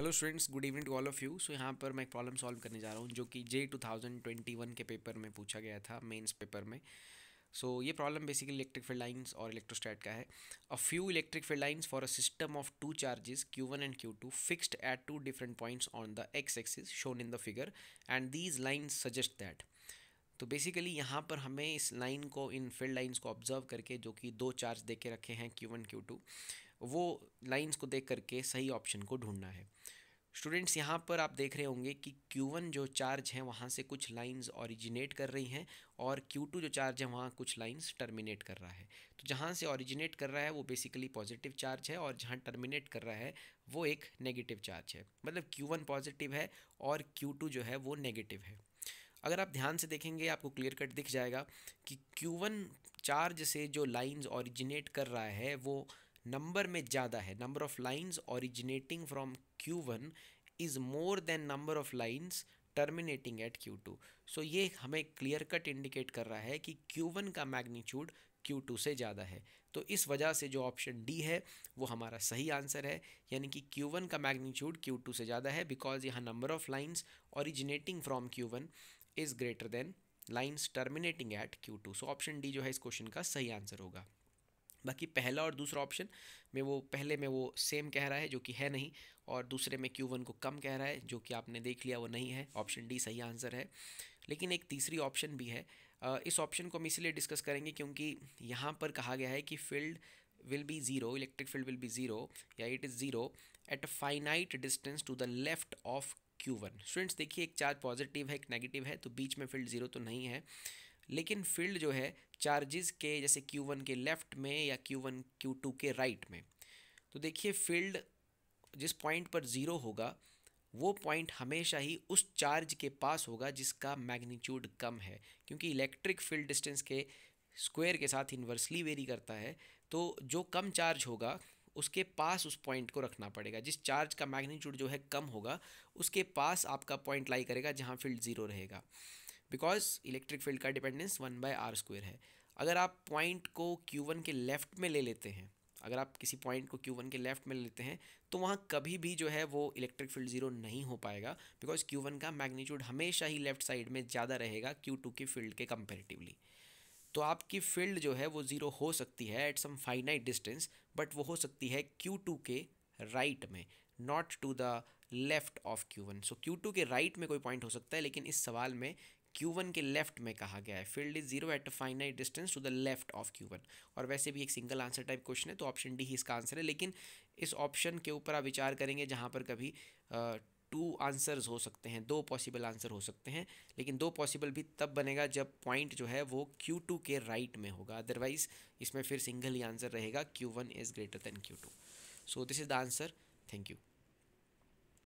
hello students good evening to all of you so यहाँ पर मैं एक प्रॉब्लम सॉल्व करने जा रहा हूँ जो कि JEE two thousand twenty one के पेपर में पूछा गया था मेंस पेपर में सो so, ये problem basically electric field lines और इलेक्ट्रोस्टैट का है a few electric field lines for a system of two charges q one and q two fixed at two different points on the x axis shown in the figure and these lines suggest that तो basically यहाँ पर हमें इस line को इन field lines को observe करके जो कि दो चार्ज दे के रखे हैं क्यू वन क्यू टू वो लाइंस को देख करके सही ऑप्शन को ढूंढना है स्टूडेंट्स यहाँ पर आप देख रहे होंगे कि Q1 जो चार्ज है वहाँ से कुछ लाइंस ओरिजिनेट कर रही हैं और Q2 जो चार्ज है वहाँ कुछ लाइंस टर्मिनेट कर रहा है तो जहाँ से ओरिजिनेट कर रहा है वो बेसिकली पॉजिटिव चार्ज है और जहाँ टर्मिनेट कर रहा है वो एक नेगेटिव चार्ज है मतलब Q1 पॉजिटिव है और Q2 जो है वो नेगेटिव है अगर आप ध्यान से देखेंगे आपको क्लियर कट दिख जाएगा कि क्यू चार्ज से जो लाइन्स ऑरिजिनेट कर रहा है वो नंबर में ज़्यादा है number of lines originating from q one is more than number of lines terminating at q two so ये हमें क्लियर कट इंडिकेट कर रहा है कि क्यू वन का मैग्नीट्यूड क्यू टू से ज़्यादा है तो इस वजह से जो ऑप्शन डी है वो हमारा सही आंसर है यानी कि क्यू वन का मैग्नीट्यूड क्यू टू से ज़्यादा है बिकॉज यहाँ number of lines originating from q one is greater than lines terminating at q two so option D जो है इस क्वेश्चन का सही आंसर होगा बाकी पहला और दूसरा ऑप्शन में वो पहले में वो सेम कह रहा है जो कि है नहीं और दूसरे में क्यू वन को कम कह रहा है जो कि आपने देख लिया वो नहीं है ऑप्शन डी सही आंसर है लेकिन एक तीसरी ऑप्शन भी है इस ऑप्शन को हम इसलिए डिस्कस करेंगे क्योंकि यहाँ पर कहा गया है कि field will be zero electric field will be zero या it is zero at a finite distance to the left of q one students देखिए एक चार्ज पॉजिटिव है एक नेगेटिव है तो बीच में फील्ड जीरो तो नहीं है लेकिन फील्ड जो है चार्जेस के जैसे क्यू वन के लेफ़्ट में या क्यू वन क्यू टू के राइट में तो देखिए फील्ड जिस पॉइंट पर ज़ीरो होगा वो पॉइंट हमेशा ही उस चार्ज के पास होगा जिसका मैग्नीट्यूड कम है क्योंकि इलेक्ट्रिक फील्ड डिस्टेंस के स्क्वायर के साथ इन्वर्सली वेरी करता है तो जो कम चार्ज होगा उसके पास उस पॉइंट को रखना पड़ेगा जिस चार्ज का मैग्नीट्यूड जो है कम होगा उसके पास आपका पॉइंट लाई करेगा जहाँ फील्ड ज़ीरो रहेगा बिकॉज इलेक्ट्रिक फील्ड का dependence one by r square है अगर आप पॉइंट को क्यू वन के लेफ्ट में ले लेते हैं अगर आप किसी पॉइंट को क्यू वन के लेफ्ट में लेते हैं तो वहाँ कभी भी जो है वो इलेक्ट्रिक फील्ड ज़ीरो नहीं हो पाएगा बिकॉज क्यू वन का मैग्नीट्यूड हमेशा ही लेफ्ट साइड में ज़्यादा रहेगा क्यू टू की फील्ड के कंपेरेटिवली तो आपकी फील्ड जो है वो ज़ीरो हो सकती है at some finite distance but वो हो सकती है क्यू टू के राइट right में not to the left of q one so q two के राइट right में कोई पॉइंट हो सकता है लेकिन इस सवाल में क्यू वन के लेफ्ट में कहा गया है field is zero at finite distance to the left of q one और वैसे भी एक सिंगल आंसर टाइप क्वेश्चन है तो ऑप्शन डी ही इसका आंसर है लेकिन इस ऑप्शन के ऊपर आप विचार करेंगे जहाँ पर कभी टू uh, आंसर्स हो सकते हैं दो पॉसिबल आंसर हो सकते हैं लेकिन दो पॉसिबल भी तब बनेगा जब पॉइंट जो है वो क्यू टू के राइट right में होगा अदरवाइज इसमें फिर सिंगल ही आंसर रहेगा q one is greater than q two so this is the answer thank you